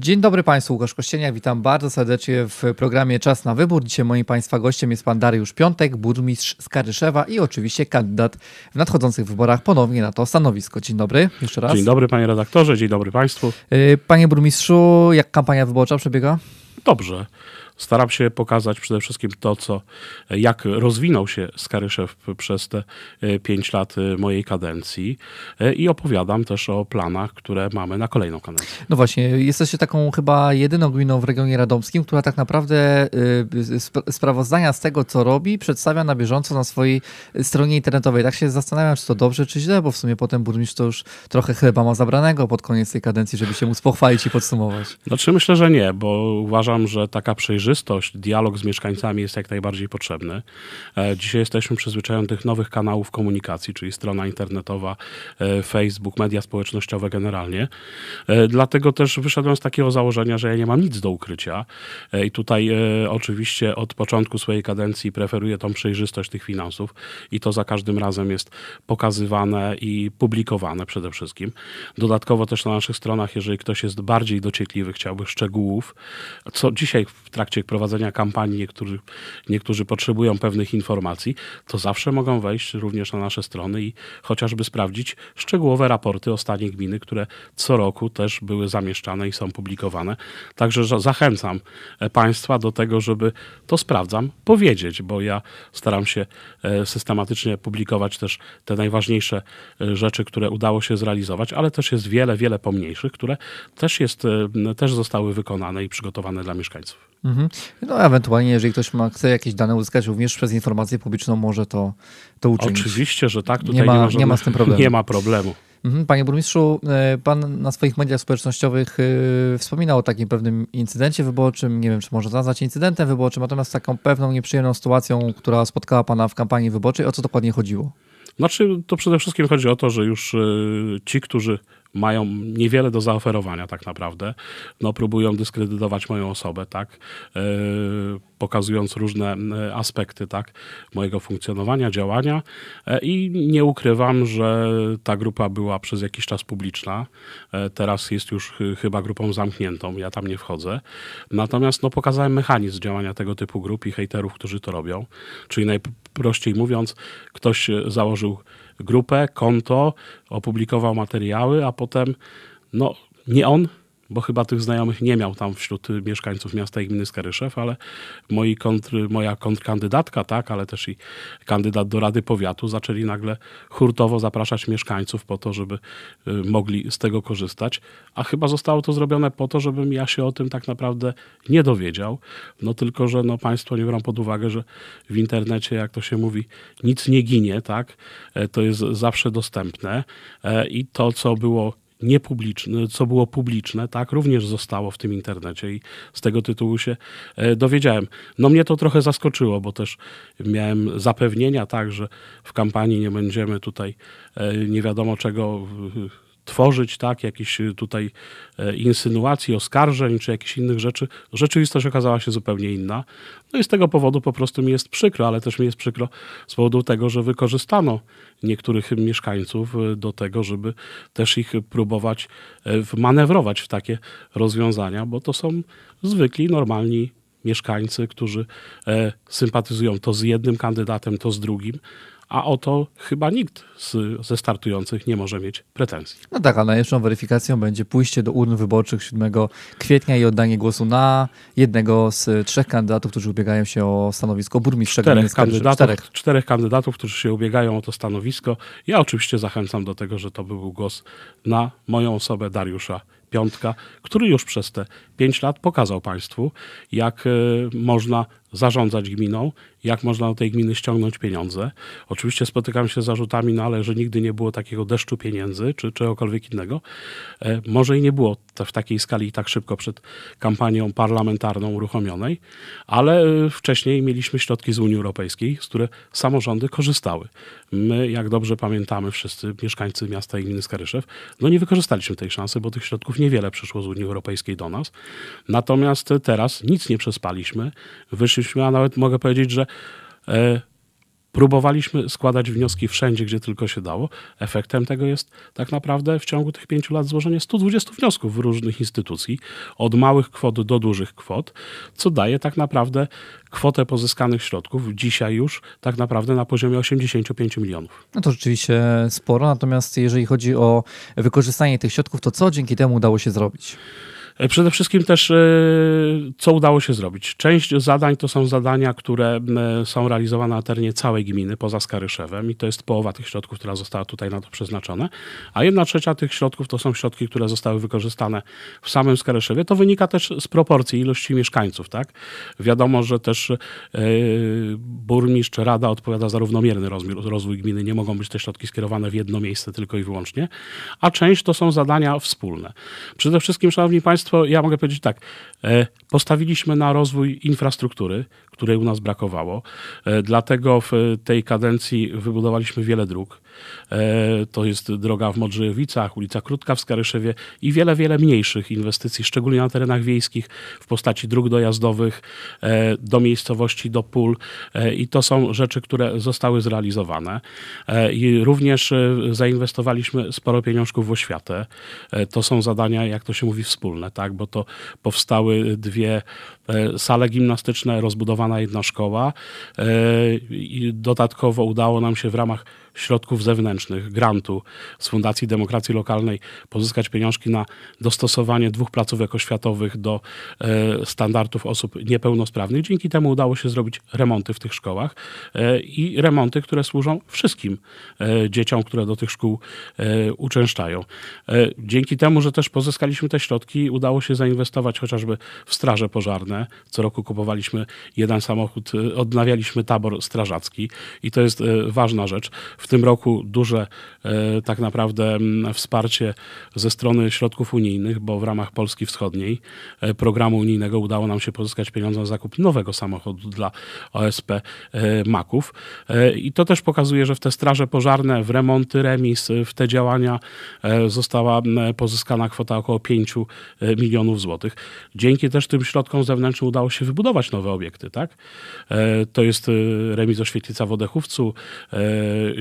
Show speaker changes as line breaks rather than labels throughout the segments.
Dzień dobry Państwu, Łukasz Kościeniak, witam bardzo serdecznie w programie Czas na Wybór. Dzisiaj moim Państwa gościem jest Pan Dariusz Piątek, burmistrz Skaryszewa i oczywiście kandydat w nadchodzących wyborach ponownie na to stanowisko. Dzień dobry, jeszcze raz. Dzień dobry Panie redaktorze, dzień dobry Państwu. Y, panie burmistrzu, jak kampania wyborcza przebiega?
Dobrze. Staram się pokazać przede wszystkim to, co, jak rozwinął się Skaryszew przez te e, pięć lat e, mojej kadencji e, i opowiadam też o planach, które mamy na kolejną kadencję.
No właśnie, jesteście taką chyba jedyną gminą w regionie radomskim, która tak naprawdę sprawozdania z tego, co robi, przedstawia na bieżąco na swojej stronie internetowej. Tak się zastanawiam, czy to dobrze, czy źle, bo w sumie potem burmistrz to już trochę chleba ma zabranego pod koniec tej kadencji, żeby się móc pochwalić i podsumować. Znaczy myślę, że nie,
bo uważam, że taka przejrzystość przejrzystość, dialog z mieszkańcami jest jak najbardziej potrzebny. E, dzisiaj jesteśmy przyzwyczajeni do tych nowych kanałów komunikacji, czyli strona internetowa, e, Facebook, media społecznościowe generalnie. E, dlatego też wyszedłem z takiego założenia, że ja nie mam nic do ukrycia i tutaj oczywiście od początku swojej kadencji preferuję tą przejrzystość tych finansów i to za każdym razem jest pokazywane i publikowane przede wszystkim. Dodatkowo też na naszych stronach, jeżeli ktoś jest bardziej dociekliwy, chciałby szczegółów, co dzisiaj w trakcie trakcie prowadzenia kampanii niektórzy, niektórzy potrzebują pewnych informacji, to zawsze mogą wejść również na nasze strony i chociażby sprawdzić szczegółowe raporty o stanie gminy, które co roku też były zamieszczane i są publikowane. Także zachęcam e, Państwa do tego, żeby to sprawdzam powiedzieć, bo ja staram się e, systematycznie publikować też te najważniejsze e, rzeczy, które udało się zrealizować, ale też jest wiele, wiele pomniejszych, które też, jest, też zostały wykonane i przygotowane dla mieszkańców.
Mhm. No ewentualnie, jeżeli ktoś ma, chce jakieś dane uzyskać również przez informację publiczną, może to, to uczynić. Oczywiście, że tak. Tutaj nie ma, nie ma, żadnych, nie ma z tym problemu. Nie ma problemu. Mhm. Panie burmistrzu, e, pan na swoich mediach społecznościowych e, wspominał o takim pewnym incydencie wyborczym. Nie wiem, czy można nazwać incydentem wyborczym, natomiast taką pewną nieprzyjemną sytuacją, która spotkała pana w kampanii wyborczej. O co dokładnie chodziło?
Znaczy, to przede wszystkim chodzi o to, że już e, ci, którzy mają niewiele do zaoferowania tak naprawdę. No, próbują dyskredytować moją osobę, tak? E, pokazując różne aspekty, tak? Mojego funkcjonowania, działania e, i nie ukrywam, że ta grupa była przez jakiś czas publiczna. E, teraz jest już chyba grupą zamkniętą, ja tam nie wchodzę. Natomiast no, pokazałem mechanizm działania tego typu grup i hejterów, którzy to robią. Czyli najprościej mówiąc, ktoś założył grupę, konto, opublikował materiały, a potem no, nie on, bo chyba tych znajomych nie miał tam wśród mieszkańców miasta i gminy Skaryszew, ale moi kontr, moja kontrkandydatka, tak, ale też i kandydat do Rady Powiatu zaczęli nagle hurtowo zapraszać mieszkańców po to, żeby y, mogli z tego korzystać, a chyba zostało to zrobione po to, żebym ja się o tym tak naprawdę nie dowiedział, no tylko, że no państwo nie biorą pod uwagę, że w internecie, jak to się mówi, nic nie ginie, tak, e, to jest zawsze dostępne e, i to, co było niepubliczne, co było publiczne, tak, również zostało w tym internecie i z tego tytułu się e, dowiedziałem. No mnie to trochę zaskoczyło, bo też miałem zapewnienia, tak, że w kampanii nie będziemy tutaj e, nie wiadomo czego tworzyć tak jakichś y, tutaj e, insynuacji, oskarżeń czy jakichś innych rzeczy. Rzeczywistość okazała się zupełnie inna. No i z tego powodu po prostu mi jest przykro, ale też mi jest przykro z powodu tego, że wykorzystano niektórych mieszkańców y, do tego, żeby też ich próbować e, manewrować w takie rozwiązania, bo to są zwykli, normalni mieszkańcy, którzy e, sympatyzują to z jednym kandydatem, to z drugim, a o to chyba nikt z, ze startujących nie może mieć
pretensji. No tak, a najlepszą weryfikacją będzie pójście do urn wyborczych 7 kwietnia i oddanie głosu na jednego z trzech kandydatów, którzy ubiegają się o stanowisko burmistrza. Czterech kandydatów, czterech.
czterech kandydatów, którzy się ubiegają o to stanowisko. Ja oczywiście zachęcam do tego, że to był głos na moją osobę Dariusza Piątka, który już przez te 5 lat pokazał Państwu, jak e, można zarządzać gminą, jak można do tej gminy ściągnąć pieniądze. Oczywiście spotykam się z zarzutami, no ale że nigdy nie było takiego deszczu pieniędzy czy czegokolwiek innego. E, może i nie było w takiej skali i tak szybko przed kampanią parlamentarną uruchomionej, ale e, wcześniej mieliśmy środki z Unii Europejskiej, z które samorządy korzystały. My, jak dobrze pamiętamy wszyscy, mieszkańcy miasta i gminy Skaryszew, no nie wykorzystaliśmy tej szansy, bo tych środków niewiele przyszło z Unii Europejskiej do nas. Natomiast teraz nic nie przespaliśmy. Wyszliśmy, a nawet mogę powiedzieć, że e, Próbowaliśmy składać wnioski wszędzie, gdzie tylko się dało. Efektem tego jest tak naprawdę w ciągu tych pięciu lat złożenie 120 wniosków w różnych instytucji, od małych kwot do dużych kwot, co daje tak naprawdę kwotę pozyskanych środków dzisiaj już tak
naprawdę na poziomie 85 milionów. No to rzeczywiście sporo, natomiast jeżeli chodzi o wykorzystanie tych środków, to co dzięki temu udało się zrobić? E, przede wszystkim też, e,
co udało się zrobić. Część zadań to są zadania, które są realizowane na terenie całej gminy, poza Skaryszewem i to jest połowa tych środków, która została tutaj na to przeznaczona, a jedna trzecia tych środków to są środki, które zostały wykorzystane w samym Skaryszewie. To wynika też z proporcji ilości mieszkańców, tak? Wiadomo, że też e, burmistrz, rada odpowiada za równomierny rozmiar, rozwój gminy. Nie mogą być te środki skierowane w jedno miejsce tylko i wyłącznie, a część to są zadania wspólne. Przede wszystkim, Szanowni Państwo, Państwo, ja mogę powiedzieć tak, e, postawiliśmy na rozwój infrastruktury, której u nas brakowało, e, dlatego w tej kadencji wybudowaliśmy wiele dróg. E, to jest droga w Modrzejowicach, ulica Krótka w Skaryszewie i wiele, wiele mniejszych inwestycji, szczególnie na terenach wiejskich, w postaci dróg dojazdowych do miejscowości, do pól i to są rzeczy, które zostały zrealizowane. I również zainwestowaliśmy sporo pieniążków w oświatę. To są zadania, jak to się mówi, wspólne, tak? tak, bo to powstały dwie e, sale gimnastyczne, rozbudowana jedna szkoła. E, I dodatkowo udało nam się w ramach środków zewnętrznych, grantu z Fundacji Demokracji Lokalnej, pozyskać pieniążki na dostosowanie dwóch placówek oświatowych do e, standardów osób niepełnosprawnych. Dzięki temu udało się zrobić remonty w tych szkołach e, i remonty, które służą wszystkim e, dzieciom, które do tych szkół uczęszczają. Dzięki temu, że też pozyskaliśmy te środki, udało się zainwestować chociażby w straże pożarne. Co roku kupowaliśmy jeden samochód, odnawialiśmy tabor strażacki i to jest ważna rzecz. W tym roku duże e, tak naprawdę mm, wsparcie ze strony środków unijnych, bo w ramach Polski Wschodniej e, programu unijnego udało nam się pozyskać pieniądze na zakup nowego samochodu dla OSP e, Maków. I to też pokazuje, że w te straże pożarne, w remonty remis, w te działania została pozyskana kwota około 5 milionów złotych. Dzięki też tym środkom zewnętrznym udało się wybudować nowe obiekty. Tak? To jest remis Oświetlica w Odechówcu,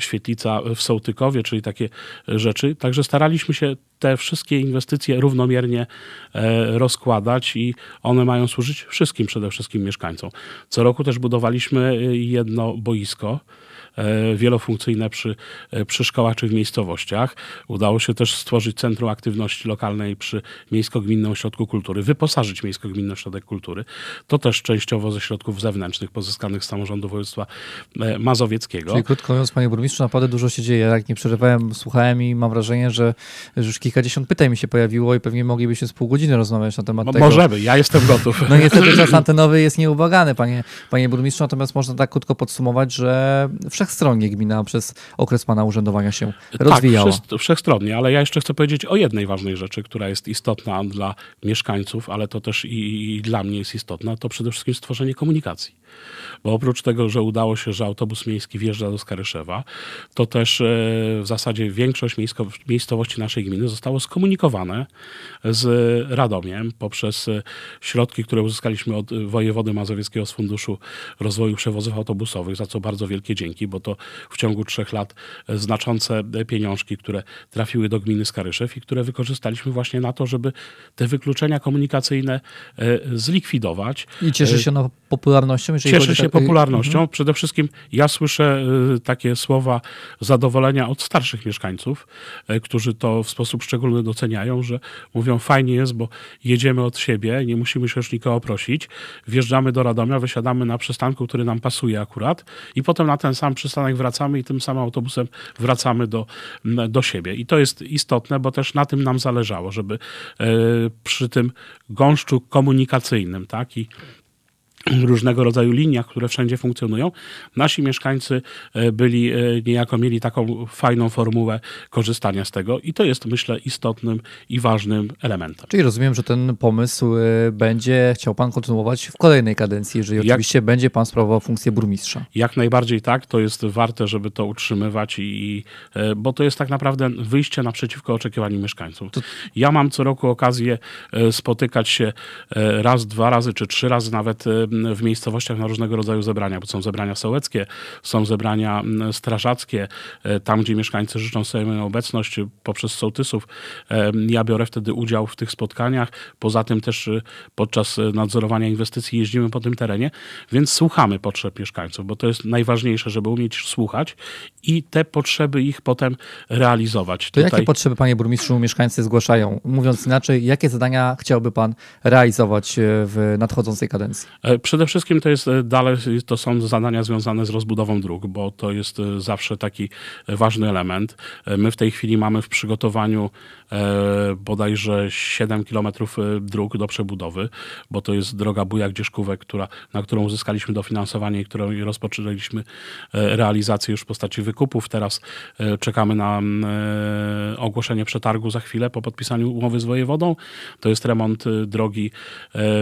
świetlica w Sołtykowie, czyli takie rzeczy. Także staraliśmy się te wszystkie inwestycje równomiernie e, rozkładać i one mają służyć wszystkim, przede wszystkim mieszkańcom. Co roku też budowaliśmy e, jedno boisko. E, wielofunkcyjne przy, e, przy szkołach czy w miejscowościach. Udało się też stworzyć Centrum Aktywności Lokalnej przy Miejsko-Gminnym Ośrodku Kultury, wyposażyć Miejsko-Gminny Ośrodek Kultury. To też częściowo ze środków zewnętrznych pozyskanych z samorządu województwa e, mazowieckiego. Czyli
krótko mówiąc, panie burmistrzu, naprawdę dużo się dzieje. Jak nie przerywałem, słuchałem i mam wrażenie, że już kilkadziesiąt pytań mi się pojawiło i pewnie moglibyśmy z pół godziny rozmawiać na temat no, tego. Możemy, ja jestem gotów. No niestety czas antenowy jest nieubagany, panie, panie burmistrzu, natomiast można tak krótko podsumować, że wszech wszechstronnie tak gmina przez okres pana urzędowania się tak, rozwijała.
Tak, wszechstronnie, ale ja jeszcze chcę powiedzieć o jednej ważnej rzeczy, która jest istotna dla mieszkańców, ale to też i, i dla mnie jest istotna, to przede wszystkim stworzenie komunikacji. Bo oprócz tego, że udało się, że autobus miejski wjeżdża do Skaryszewa, to też e, w zasadzie większość miejscowości naszej gminy zostało skomunikowane z Radomiem poprzez e, środki, które uzyskaliśmy od e, wojewody mazowieckiego z Funduszu Rozwoju Przewozów Autobusowych, za co bardzo wielkie dzięki, bo to w ciągu trzech lat znaczące pieniążki, które trafiły do gminy Skaryszew i które wykorzystaliśmy właśnie na to, żeby te wykluczenia komunikacyjne e, zlikwidować.
I cieszy e, się na popularnością? Cieszy się tak... popularnością.
Przede wszystkim ja słyszę e, takie słowa zadowolenia od starszych mieszkańców, którzy to w sposób szczególny doceniają, że mówią fajnie jest, bo jedziemy od siebie, nie musimy się już nikogo prosić, wjeżdżamy do Radomia, wysiadamy na przystanku, który nam pasuje akurat i potem na ten sam przystanek wracamy i tym samym autobusem wracamy do, do siebie. I to jest istotne, bo też na tym nam zależało, żeby e, przy tym gąszczu komunikacyjnym, tak, i różnego rodzaju liniach, które wszędzie funkcjonują. Nasi mieszkańcy e, byli e, niejako mieli taką fajną formułę korzystania z tego i to jest myślę istotnym i ważnym elementem.
Czyli rozumiem, że ten pomysł e, będzie chciał pan kontynuować w kolejnej kadencji, jeżeli jak, oczywiście będzie pan sprawował funkcję burmistrza.
Jak najbardziej tak, to jest warte, żeby to utrzymywać i, bo to jest tak naprawdę wyjście naprzeciwko oczekiwaniom mieszkańców. To... Ja mam co roku okazję spotykać się raz, dwa razy czy trzy razy nawet w miejscowościach na różnego rodzaju zebrania, bo są zebrania sołeckie, są zebrania strażackie, e, tam gdzie mieszkańcy życzą sobie moją obecność poprzez sołtysów. E, ja biorę wtedy udział w tych spotkaniach. Poza tym też e, podczas nadzorowania inwestycji jeździmy po tym terenie, więc słuchamy potrzeb mieszkańców, bo to jest najważniejsze, żeby
umieć słuchać i te potrzeby ich potem realizować. To Tutaj... jakie potrzeby, panie burmistrzu, mieszkańcy zgłaszają? Mówiąc inaczej, jakie zadania chciałby pan realizować w nadchodzącej kadencji?
Przede wszystkim to jest e, dalej, to są zadania związane z rozbudową dróg, bo to jest e, zawsze taki e, ważny element. My w tej chwili mamy w przygotowaniu bodajże 7 kilometrów dróg do przebudowy, bo to jest droga Bujak-Dzieszkówek, która, na którą uzyskaliśmy dofinansowanie i którą rozpoczęliśmy realizację już w postaci wykupów. Teraz czekamy na mm, ogłoszenie przetargu za chwilę po podpisaniu umowy z wojewodą. To jest remont drogi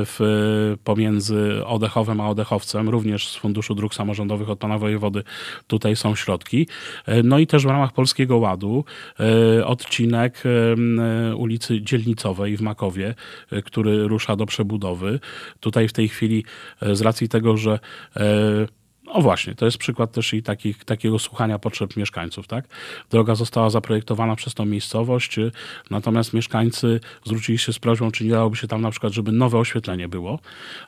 w, pomiędzy oddechowym a oddechowcem, również z Funduszu Dróg Samorządowych od pana wojewody tutaj są środki. E, no i też w ramach Polskiego Ładu e, odcinek e, ulicy Dzielnicowej w Makowie, który rusza do przebudowy. Tutaj w tej chwili z racji tego, że no właśnie, to jest przykład też i takich, takiego słuchania potrzeb mieszkańców. Tak? Droga została zaprojektowana przez tą miejscowość, y, natomiast mieszkańcy zwrócili się z prośbą, czy nie dałoby się tam na przykład, żeby nowe oświetlenie było,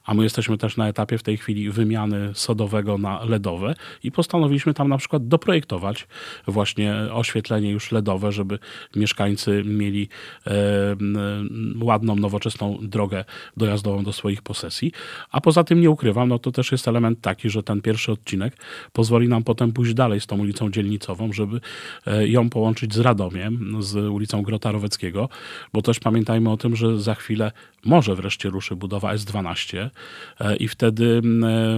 a my jesteśmy też na etapie w tej chwili wymiany sodowego na LEDowe i postanowiliśmy tam na przykład doprojektować właśnie oświetlenie już LEDowe, żeby mieszkańcy mieli e, e ładną, nowoczesną drogę dojazdową do swoich posesji. A poza tym nie ukrywam, no to też jest element taki, że ten pierwszy pierwszy odcinek, pozwoli nam potem pójść dalej z tą ulicą dzielnicową, żeby e, ją połączyć z Radomiem, z ulicą Grota Roweckiego, bo też pamiętajmy o tym, że za chwilę może wreszcie ruszy budowa S12 e, i wtedy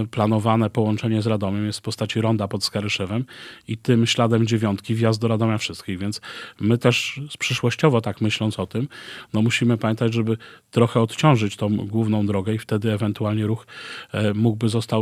e, planowane połączenie z Radomiem jest w postaci ronda pod Skaryszewem i tym śladem dziewiątki wjazd do Radomia wszystkich, więc my też przyszłościowo tak myśląc o tym, no musimy pamiętać, żeby trochę odciążyć tą główną drogę i wtedy ewentualnie ruch mógłby zostać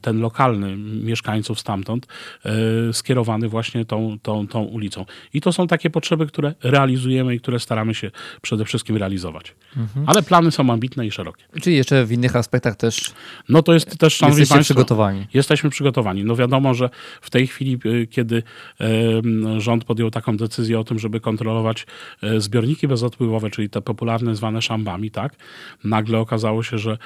ten lokalny mieszkańców stamtąd, e, skierowany właśnie tą, tą, tą ulicą. I to są takie potrzeby, które realizujemy i które staramy się przede wszystkim realizować. Mhm. Ale plany są ambitne i szerokie. Czyli jeszcze w innych aspektach też. No to jest też, szanowni jesteście państwo, przygotowani. Jesteśmy przygotowani. No wiadomo, że w tej chwili, e, kiedy rząd podjął taką decyzję o tym, żeby kontrolować e, zbiorniki bezodpływowe, czyli te popularne zwane szambami, tak? Nagle okazało się, że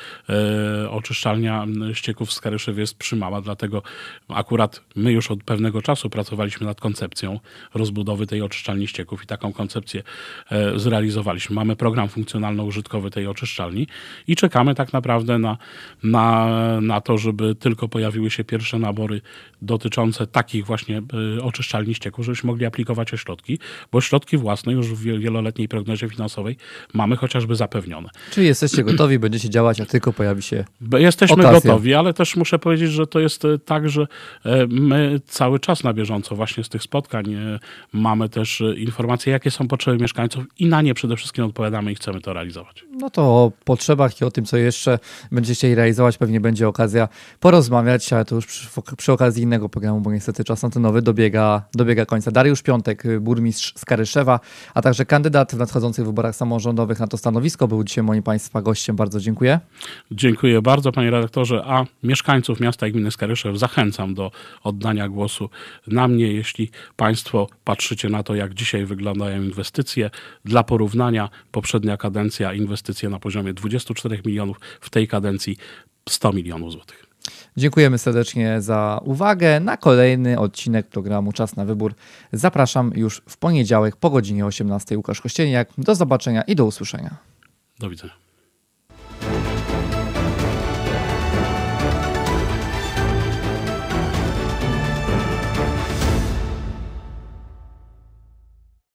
oczyszczalnia ścieków z Karyszew jest przymała dla dlatego akurat my już od pewnego czasu pracowaliśmy nad koncepcją rozbudowy tej oczyszczalni ścieków i taką koncepcję e, zrealizowaliśmy. Mamy program funkcjonalno-użytkowy tej oczyszczalni i czekamy tak naprawdę na, na, na to, żeby tylko pojawiły się pierwsze nabory dotyczące takich właśnie e, oczyszczalni ścieków, żebyśmy mogli aplikować ośrodki, środki, bo środki własne już w wieloletniej prognozie finansowej mamy chociażby zapewnione.
Czyli jesteście gotowi, będziecie działać, a tylko pojawi się. Jesteśmy okazja. gotowi,
ale też muszę powiedzieć, że to jest tak, że e, my cały czas na bieżąco właśnie z tych spotkań e, mamy też e, informacje, jakie są potrzeby mieszkańców i na nie przede wszystkim odpowiadamy i chcemy to realizować.
No to o potrzebach i o tym, co jeszcze będziecie realizować, pewnie będzie okazja porozmawiać, ale to już przy, przy okazji innego programu, bo niestety czas na nowy dobiega, dobiega końca. Dariusz Piątek, y, burmistrz skaryszewa a także kandydat w nadchodzących wyborach samorządowych na to stanowisko był dzisiaj moim Państwa gościem. Bardzo dziękuję.
Dziękuję bardzo, panie redaktorze, a mieszkańców miasta i gminy Skaryszewa Keryszew. Zachęcam do oddania głosu na mnie, jeśli Państwo patrzycie na to, jak dzisiaj wyglądają inwestycje. Dla porównania, poprzednia kadencja inwestycje na poziomie 24 milionów, w tej kadencji 100 milionów złotych.
Dziękujemy serdecznie za uwagę. Na kolejny odcinek programu Czas na Wybór zapraszam już w poniedziałek po godzinie 18. Łukasz Kościeniak. Do zobaczenia i do usłyszenia.
Do widzenia.